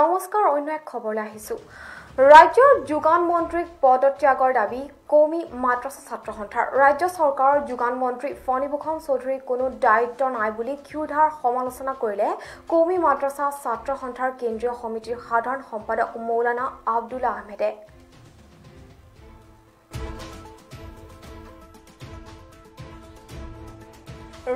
নমস্কাৰ অন্য এক খবৰলৈ আহিছোঁ ৰাজ্যৰ যোগান মন্ত্ৰীক পদত্যাগৰ দাবী কমি মাদ্ৰাছা ছাত্ৰ সন্থাৰ ৰাজ্য চৰকাৰৰ যোগান মন্ত্ৰী ফণীভূষণ চৌধুৰীৰ কোনো দায়িত্ব নাই বুলি ক্ষুধাৰ সমালোচনা কৰিলে কৌমি মাদ্ৰাছা ছাত্ৰ সন্থাৰ কেন্দ্ৰীয় সমিতিৰ সাধাৰণ সম্পাদক মৌলানা আব্দুল্লা আহমেদে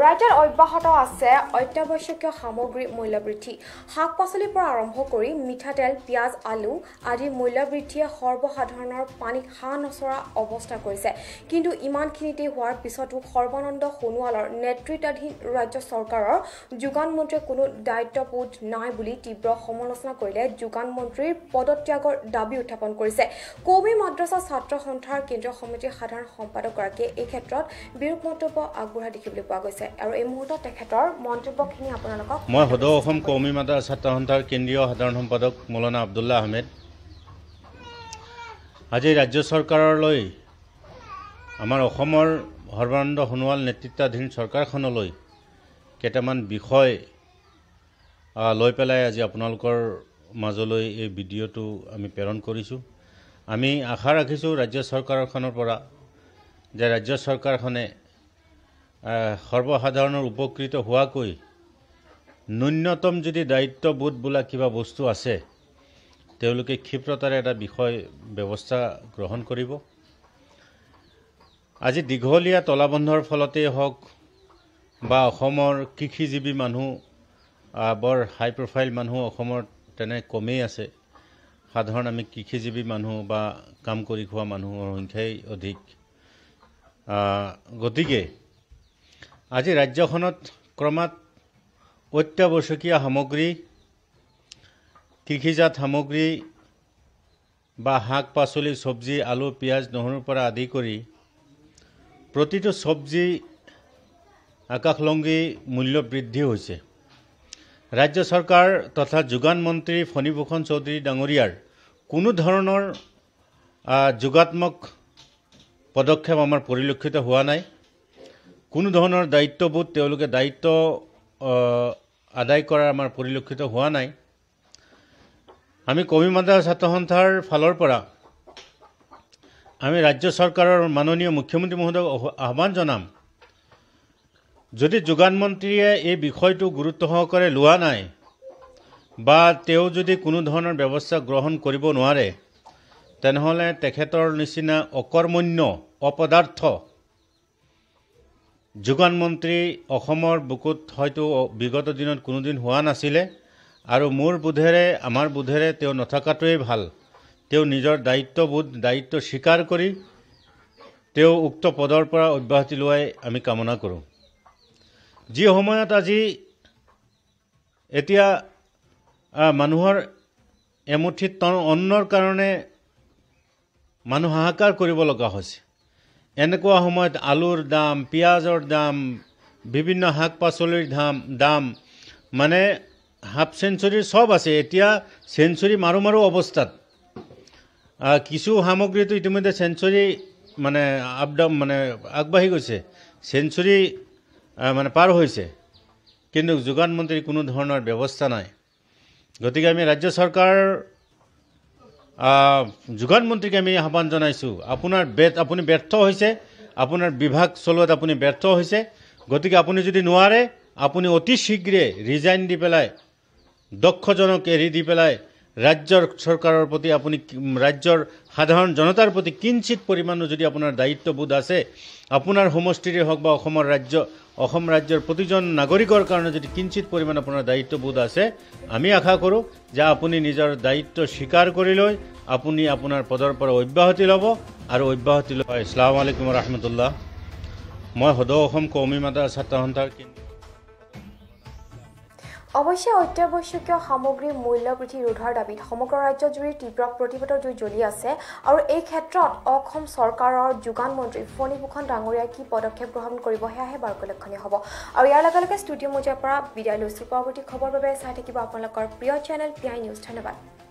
ৰাজ্যত অব্যাহত আছে অত্যাৱশ্যকীয় সামগ্ৰী মূল্যবৃদ্ধি শাক পাচলিৰ পৰা আৰম্ভ কৰি মিঠাতেল পিঁয়াজ আলু আদিৰ মূল্যবৃদ্ধিয়ে সৰ্বসাধাৰণৰ পানীত হাঁহ নচৰা অৱস্থা কৰিছে কিন্তু ইমানখিনিতে হোৱাৰ পিছতো সৰ্বানন্দ সোণোৱালৰ নেতৃত্বাধীন ৰাজ্য চৰকাৰৰ যোগান মন্ত্ৰীয়ে কোনো দায়িত্ববোধ নাই বুলি তীব্ৰ সমালোচনা কৰিলে যোগান মন্ত্ৰীৰ পদত্যাগৰ দাবী উত্থাপন কৰিছে কৌমি মাদ্ৰাছা ছাত্ৰ সন্থাৰ কেন্দ্ৰীয় সমিতিৰ সাধাৰণ সম্পাদকগৰাকীয়ে এই ক্ষেত্ৰত বিৰূপ মন্তব্য আগবঢ়োৱা দেখিবলৈ পোৱা গৈছে হৈছে আৰু এই মুহূৰ্তত তেখেতৰ মন্তব্যখিনি আপোনালোকক মই সদৌ অসম কৌমি মাদ্ৰাছ ছাত্ৰ সন্থাৰ কেন্দ্ৰীয় সাধাৰণ সম্পাদক মৌলানা আব্দুল্লা আহমেদ আজি ৰাজ্য চৰকাৰলৈ আমাৰ অসমৰ সৰ্বানন্দ সোণোৱাল নেতৃত্বাধীন চৰকাৰখনলৈ কেইটামান বিষয় লৈ পেলাই আজি আপোনালোকৰ মাজলৈ এই ভিডিঅ'টো আমি প্ৰেৰণ কৰিছোঁ আমি আশা ৰাখিছোঁ ৰাজ্য চৰকাৰখনৰ পৰা যে ৰাজ্য চৰকাৰখনে সৰ্বসাধাৰণৰ উপকৃত হোৱাকৈ ন্যূনতম যদি দায়িত্ববোধ বোলা কিবা বস্তু আছে তেওঁলোকে ক্ষিপ্ৰতাৰে এটা বিষয় ব্যৱস্থা গ্ৰহণ কৰিব আজি দীঘলীয়া তলাবন্ধৰ ফলতেই হওক বা অসমৰ কৃষিজীৱী মানুহ বৰ হাই প্ৰফাইল মানুহ অসমৰ তেনে কমেই আছে সাধাৰণ আমি কৃষিজীৱী মানুহ বা কাম কৰি খোৱা মানুহৰ সংখ্যাই অধিক গতিকে আজি ৰাজ্যখনত ক্ৰমাৎ অত্যাৱশ্যকীয় সামগ্ৰী কৃষিজাত সামগ্ৰী বা শাক পাচলি চব্জি আলু পিঁয়াজ নহৰুৰ পৰা আদি কৰি প্ৰতিটো চব্জি আকাশলংগী মূল্য বৃদ্ধি হৈছে ৰাজ্য চৰকাৰ তথা যোগান মন্ত্ৰী ফণীভূষণ চৌধুৰী ডাঙৰীয়াৰ কোনো ধৰণৰ যোগাত্মক পদক্ষেপ আমাৰ পৰিলক্ষিত হোৱা নাই কোনো ধৰণৰ দায়িত্ববোধ তেওঁলোকে দায়িত্ব আদায় কৰাৰ আমাৰ পৰিলক্ষিত হোৱা নাই আমি কবি মাদা ছাত্ৰ সন্থাৰ ফালৰ পৰা আমি ৰাজ্য চৰকাৰৰ মাননীয় মুখ্যমন্ত্ৰী মহোদয়ক আহ্বান জনাম যদি যোগানমন্ত্ৰীয়ে এই বিষয়টো গুৰুত্ব সহকাৰে লোৱা নাই বা তেওঁ যদি কোনো ধৰণৰ ব্যৱস্থা গ্ৰহণ কৰিব নোৱাৰে তেনেহ'লে তেখেতৰ নিচিনা অকৰ্মণ্য অপদাৰ্থ যোগান মন্ত্ৰী অসমৰ বুকুত হয়তো বিগত দিনত কোনোদিন হোৱা নাছিলে আৰু মোৰ বোধেৰে আমাৰ বোধেৰে তেওঁ নথকাটোৱেই ভাল তেওঁ নিজৰ দায়িত্ববোধ দায়িত্ব স্বীকাৰ কৰি তেওঁ উক্ত পদৰ পৰা অব্যাহতি লোৱাই আমি কামনা কৰোঁ যি সময়ত আজি এতিয়া মানুহৰ এমুঠি অন্নৰ কাৰণে মানুহ হাহাকাৰ কৰিব লগা হৈছে এনেকুৱা সময়ত আলুৰ দাম পিঁয়াজৰ দাম বিভিন্ন শাক পাচলিৰ দাম দাম মানে হাফ চেঞ্চুৰীৰ চব আছে এতিয়া চেঞ্চুৰী মাৰো মাৰোঁ অৱস্থাত কিছু সামগ্ৰীটো ইতিমধ্যে চেঞ্চুৰী মানে আপডাম মানে আগবাঢ়ি গৈছে চেঞ্চুৰী মানে পাৰ হৈছে কিন্তু যোগান মন্ত্ৰীৰ কোনো ধৰণৰ ব্যৱস্থা নাই গতিকে আমি ৰাজ্য চৰকাৰ যোগান মন্ত্ৰীকে আমি আহ্বান জনাইছোঁ আপোনাৰ বে আপুনি ব্যৰ্থ হৈছে আপোনাৰ বিভাগ চলোৱাত আপুনি ব্যৰ্থ হৈছে গতিকে আপুনি যদি নোৱাৰে আপুনি অতি শীঘ্ৰে ৰিজাইন দি পেলাই দক্ষজনক এৰি দি পেলাই ৰাজ্যৰ চৰকাৰৰ প্ৰতি আপুনি ৰাজ্যৰ সাধাৰণ জনতাৰ প্ৰতি কিঞ্চিত পৰিমাণৰ যদি আপোনাৰ দায়িত্ববোধ আছে আপোনাৰ সমষ্টিৰে হওক বা অসমৰ ৰাজ্য অসম ৰাজ্যৰ প্ৰতিজন নাগৰিকৰ কাৰণে যদি কিঞ্চিত পৰিমাণে আপোনাৰ দায়িত্ববোধ আছে আমি আশা কৰোঁ যে আপুনি নিজৰ দায়িত্ব স্বীকাৰ কৰি লৈ আপুনি আপোনাৰ পদৰ পৰা অব্যাহতি ল'ব আৰু অব্যাহতি ল'ব ইছলাম আলাইকুম ৰহমতুল্লাহ মই সদৌ অসম কৌমি মাদ্ৰাছ ছাত্ৰসন্থাৰ অৱশ্যে অত্যাৱশ্যকীয় সামগ্ৰীৰ মূল্য বৃদ্ধি ৰোধৰ দাবীত সমগ্ৰ ৰাজ্যজুৰি তীব্ৰ প্ৰতিবাদৰ জুই জ্বলি আছে আৰু এই ক্ষেত্ৰত অসম চৰকাৰৰ যোগান মন্ত্ৰী ফণীভূষণ ডাঙৰীয়াই কি পদক্ষেপ গ্ৰহণ কৰিব সেয়াহে বাৰুকু লক্ষণীয় হ'ব আৰু ইয়াৰ লগে লগে ষ্টুডিঅ' মজিয়াৰ পৰা বিদায় লৈছোঁ পৰৱৰ্তী খবৰৰ বাবে চাই থাকিব আপোনালোকৰ প্ৰিয় চেনেল পি আই নিউজ ধন্যবাদ